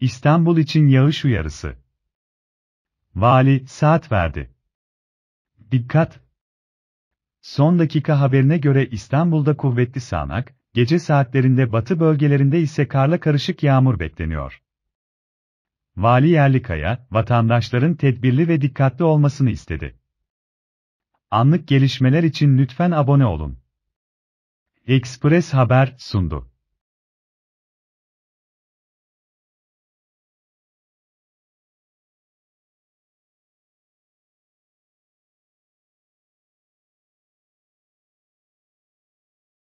İstanbul için yağış uyarısı. Vali saat verdi. Dikkat! Son dakika haberine göre İstanbul'da kuvvetli sağanak, gece saatlerinde batı bölgelerinde ise karla karışık yağmur bekleniyor. Vali Yerlikaya, vatandaşların tedbirli ve dikkatli olmasını istedi. Anlık gelişmeler için lütfen abone olun. Express Haber sundu.